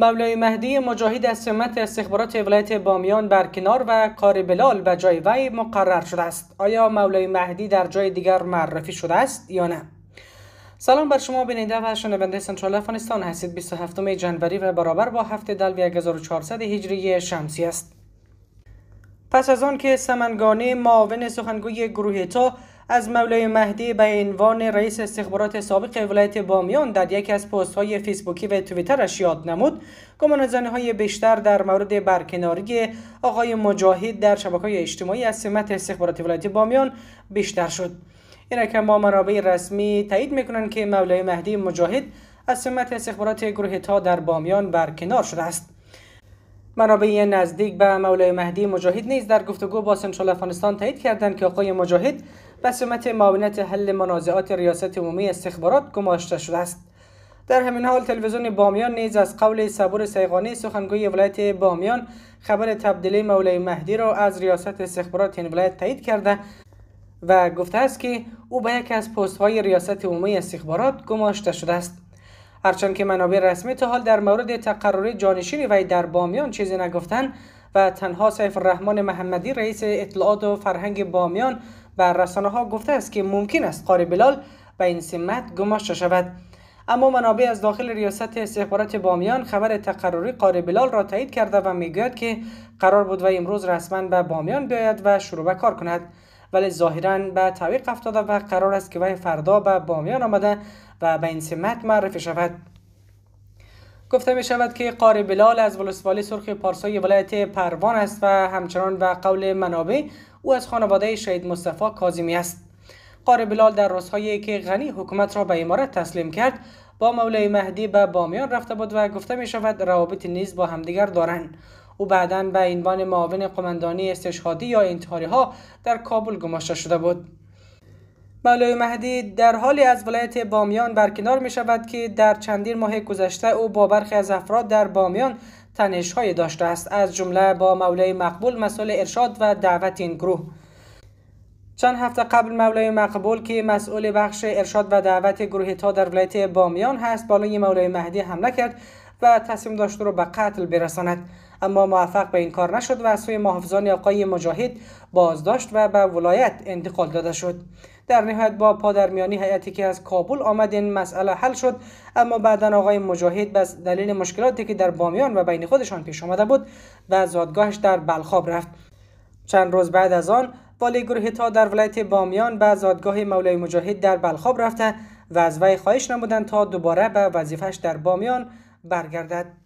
مولای مهدی مجاهد از سمت استخبارات ولایت بامیان کنار و کار بلال به جای وی مقرر شده است آیا مولای مهدی در جای دیگر معرفی شده است یا نه سلام بر شما بیننده و شنونده سنترال افغانستان هستید 27 جنوری و برابر با هفته دلوی 1400 هجری شمسی است پس از آن که سمنگانه معاون سخنگوی گروه تا از مولای مهدی به عنوان رئیس استخبارات سابق ولایت بامیان در یکی از های فیسبوکی و تویترش یاد نمود های بیشتر در مورد برکناری آقای مجاهد در های اجتماعی از سمت استخبارات ولایت بامیان بیشتر شد اینکه ما منابع رسمی تایید میکنند که مولای مهدی مجاهد از سمت استخبارات گروه تا در بامیان برکنار شده است منابع نزدیک به مولای مهدی مجاهد نیز در گفتگو با سنترال افغانستان تایید کردند که آقای مجاهد به سمت معاونت حل منازعات ریاست عمومی استخبارات گماشته شده است در همین حال تلویزیون بامیان نیز از قول صبور سیغانی سخنگوی ولایت بامیان خبر تبدیلی مولای مهدی را از ریاست استخبارات این یعنی ولایت تایید کرده و گفته است که او به یکی از پست های ریاست عمومی استخبارات گماشته شده است هرچند که منابع رسمی تا حال در مورد تقرر جانشین وی در بامیان چیزی نگفتند و تنها سیف رحمان محمدی رئیس اطلاعات و فرهنگ بامیان بر رسانه ها گفته است که ممکن است قاری بلال به این سمت گماشته شود اما منابع از داخل ریاست استخبارات بامیان خبر تقرری قاری بلال را تایید کرده و میگوید که قرار بود و امروز رسما به بامیان بیاید و شروع به کار کند ولی ظاهرا به تعویق افتاده و قرار است که وی فردا به بامیان آمده و به این سمت معرفی شود گفته می شود که قاری بلال از ولسوالی سرخ پارسای ولایت پروان است و همچنان و قول منابع او از خانواده شهید مصطفی کاظمی است قاری بلال در روزهایی که غنی حکومت را به امارت تسلیم کرد با مولای مهدی به بامیان رفته بود و گفته می شود روابط نیز با همدیگر دارند او بعدا به عنوان معاون قماندانی استشهادی یا انتحاری ها در کابل گماشته شده بود مولای مهدی در حالی از ولایت بامیان برکنار می شود که در چندین ماه گذشته او با برخی از افراد در بامیان های داشته است از جمله با مولای مقبول مسئول ارشاد و دعوت این گروه چند هفته قبل مولای مقبول که مسئول بخش ارشاد و دعوت گروه تا در ولایت بامیان هست بالای مولای مهدی حمله کرد و تصمیم داشت رو به قتل برساند اما موفق به این کار نشد و سوی محافظان آقای مجاهد بازداشت و به ولایت انتقال داده شد در نهایت با پادرمیانی هیئتی که از کابل آمد این مسئله حل شد اما بعدا آقای مجاهد به دلیل مشکلاتی که در بامیان و بین خودشان پیش آمده بود و زادگاهش در بلخاب رفت چند روز بعد از آن والی گروه تا در ولایت بامیان به زادگاه مولای مجاهد در بلخاب رفته و از وی خواهش نمودند تا دوباره به وظیفش در بامیان برگردد